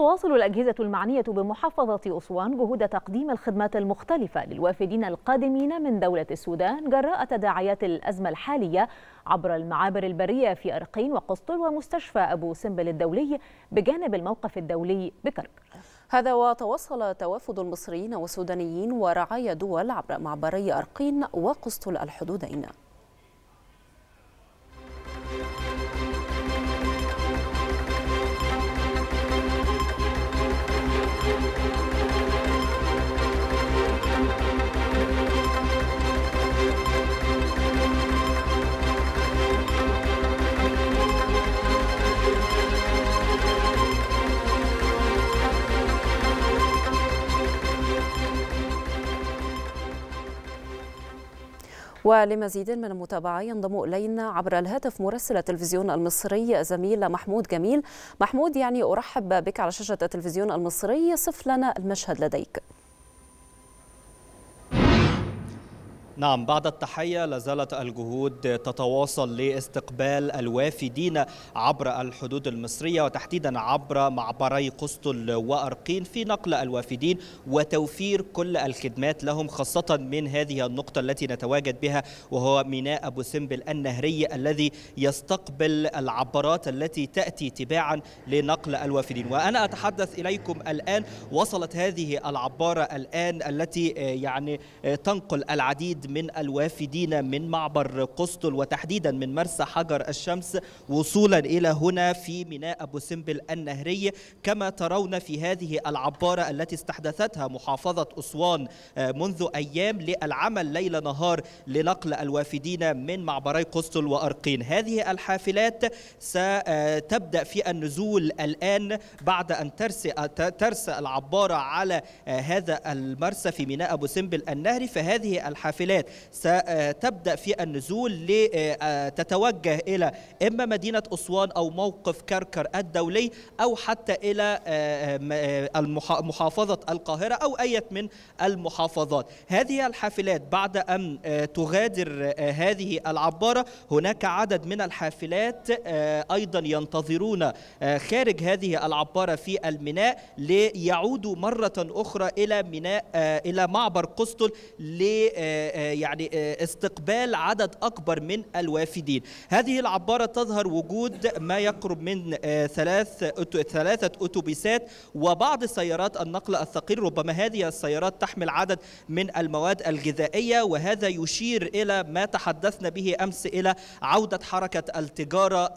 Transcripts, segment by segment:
تواصل الأجهزة المعنية بمحافظة أسوان جهود تقديم الخدمات المختلفة للوافدين القادمين من دولة السودان جراء تداعيات الأزمة الحالية عبر المعابر البرية في أرقين وقسطل ومستشفى أبو سمبل الدولي بجانب الموقف الدولي بكرك هذا وتواصل توافد المصريين والسودانيين ورعايا دول عبر معبري أرقين وقسطل الحدودين ولمزيد من المتابعة ينضم إلينا عبر الهاتف مراسل التلفزيون المصري زميل محمود جميل محمود يعني أرحب بك على شاشة التلفزيون المصري صف لنا المشهد لديك نعم بعد التحية لازالت الجهود تتواصل لاستقبال الوافدين عبر الحدود المصرية وتحديدا عبر معبري قسطل وأرقين في نقل الوافدين وتوفير كل الخدمات لهم خاصة من هذه النقطة التي نتواجد بها وهو ميناء أبو سمبل النهري الذي يستقبل العبارات التي تأتي تباعا لنقل الوافدين وأنا أتحدث إليكم الآن وصلت هذه العبارة الآن التي يعني تنقل العديد من الوافدين من معبر قسطل وتحديدا من مرسى حجر الشمس وصولا إلى هنا في ميناء أبو سمبل النهري كما ترون في هذه العبارة التي استحدثتها محافظة أسوان آه، منذ أيام للعمل ليل نهار لنقل الوافدين من معبري قسطل وأرقين هذه الحافلات ستبدأ آه، في النزول الآن بعد أن ترسى آه، ترسى العبارة على هذا المرسى في ميناء أبو سمبل النهري فهذه الحافلات الحياة ستبدأ في النزول لتتوجه آه، آه، إلى إما مدينة أسوان أو موقف كركر الدولي أو حتى إلى آه، محافظة القاهرة أو أي من المحافظات هذه الحافلات بعد أن تغادر هذه العبارة هناك عدد من الحافلات أيضا ينتظرون خارج هذه العبارة في الميناء ليعودوا مرة أخرى إلى ميناء إلى معبر قسطل آه، يعني آه، استقبال عدد أكبر من الوافدين هذه العبارة تظهر وجود ما يقرب من آه، ثلاث ثلاثة أتوبيسات وبعض سيارات النقل الثقيل ربما هذه السيارات تحمل عدد من المواد الغذائية وهذا يشير إلى ما تحدثنا به أمس إلى عودة حركة التجارة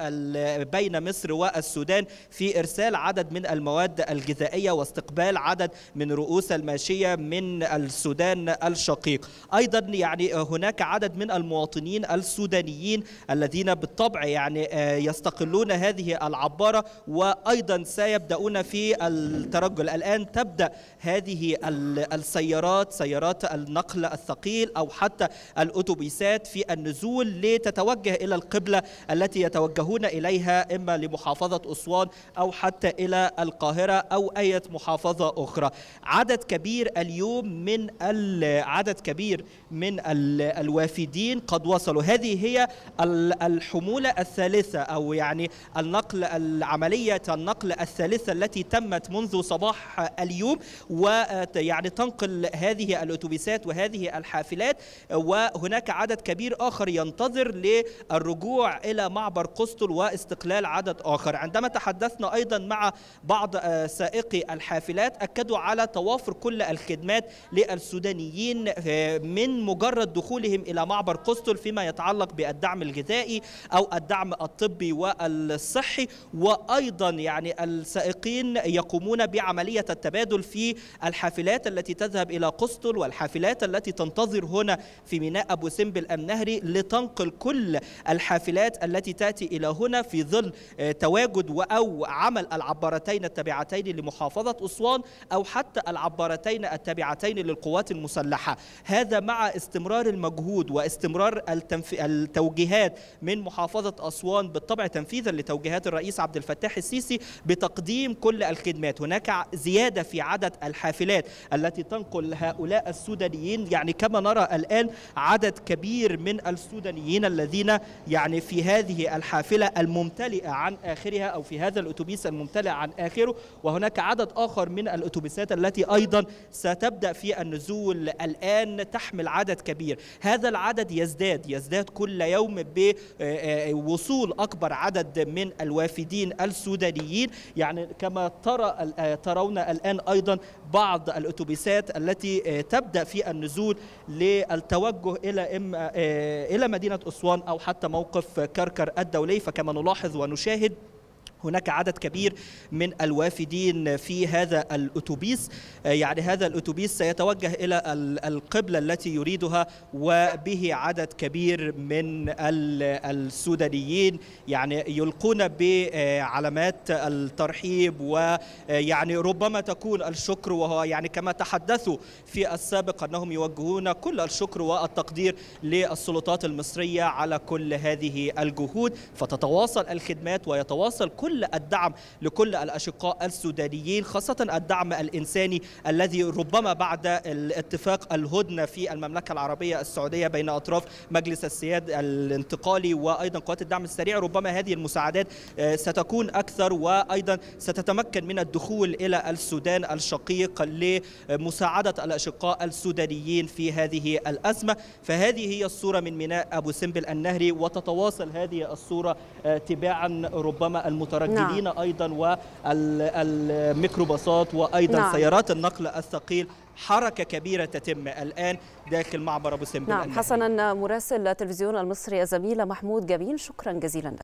بين مصر والسودان في إرسال عدد من المواد الغذائية واستقبال عدد من رؤوس الماشية من السودان الشقيق أيضا يعني هناك عدد من المواطنين السودانيين الذين بالطبع يعني آه، يستقلون هذه العبارة وأيضا سيبدأون في الترجل الآن تبدأ هذه السيارات سيارات النقل الثقيل أو حتى الأتوبيسات في النزول لتتوجه إلى القبلة التي يتوجهون إليها إما لمحافظة أسوان أو حتى إلى القاهرة أو أي محافظة أخرى عدد كبير اليوم من عدد كبير من من الوافدين قد وصلوا هذه هي الحمولة الثالثة أو يعني النقل العملية النقل الثالثة التي تمت منذ صباح اليوم ويعني تنقل هذه الأتوبيسات وهذه الحافلات وهناك عدد كبير آخر ينتظر للرجوع إلى معبر قسطل واستقلال عدد آخر عندما تحدثنا أيضا مع بعض آه، سائقي الحافلات أكدوا على توافر كل الخدمات للسودانيين آه، من بمجرد دخولهم إلى معبر قسطل فيما يتعلق بالدعم الغذائي أو الدعم الطبي والصحي وأيضا يعني السائقين يقومون بعملية التبادل في الحافلات التي تذهب إلى قسطل والحافلات التي تنتظر هنا في ميناء أبو سمبل النهري لتنقل كل الحافلات التي تأتي إلى هنا في ظل آه، تواجد أو عمل العبارتين التابعتين لمحافظة أسوان أو حتى العبارتين التابعتين للقوات المسلحة هذا مع استمرار المجهود واستمرار التنف... التوجيهات من محافظة أسوان بالطبع تنفيذا لتوجيهات الرئيس عبد الفتاح السيسي بتقديم كل الخدمات هناك زيادة في عدد الحافلات التي تنقل هؤلاء السودانيين يعني كما نرى الآن عدد كبير من السودانيين الذين يعني في هذه الحافلة الممتلئة عن آخرها أو في هذا الأتوبيس الممتلئ عن آخره وهناك عدد آخر من الأتوبيسات التي أيضا ستبدأ في النزول الآن تحمل عدد عدد كبير هذا العدد يزداد يزداد كل يوم بوصول آه، آه، أكبر عدد من الوافدين السودانيين يعني كما ترى آه، ترون الآن أيضا بعض الأتوبيسات التي تبدأ في النزول للتوجه إلى إما إلى مدينة أسوان أو حتى موقف كركر الدولي فكما نلاحظ ونشاهد هناك عدد كبير من الوافدين في هذا الاتوبيس آه، يعني هذا الاتوبيس سيتوجه الى القبله التي يريدها وبه عدد كبير من السودانيين يعني يلقون بعلامات آه، الترحيب ويعني آه، ربما تكون الشكر وهو يعني كما تحدثوا في السابق انهم يوجهون كل الشكر والتقدير للسلطات المصريه على كل هذه الجهود فتتواصل الخدمات ويتواصل كل كل الدعم لكل الأشقاء السودانيين خاصة الدعم الإنساني الذي ربما بعد الاتفاق الهدنة في المملكة العربية السعودية بين أطراف مجلس السياد الانتقالي وأيضا قوات الدعم السريع ربما هذه المساعدات آه، ستكون أكثر وأيضا ستتمكن من الدخول إلى السودان الشقيق لمساعدة الأشقاء السودانيين في هذه الأزمة فهذه هي الصورة من ميناء أبو سمبل النهري وتتواصل هذه الصورة آه، تباعا ربما المتراكمة المترجلين نعم. أيضا والميكروباصات وأيضا نعم. سيارات النقل الثقيل حركة كبيرة تتم الآن داخل معبر أبو سمبل نعم حسنا مراسل التلفزيون المصري الزميل محمود جبين شكرا جزيلا لك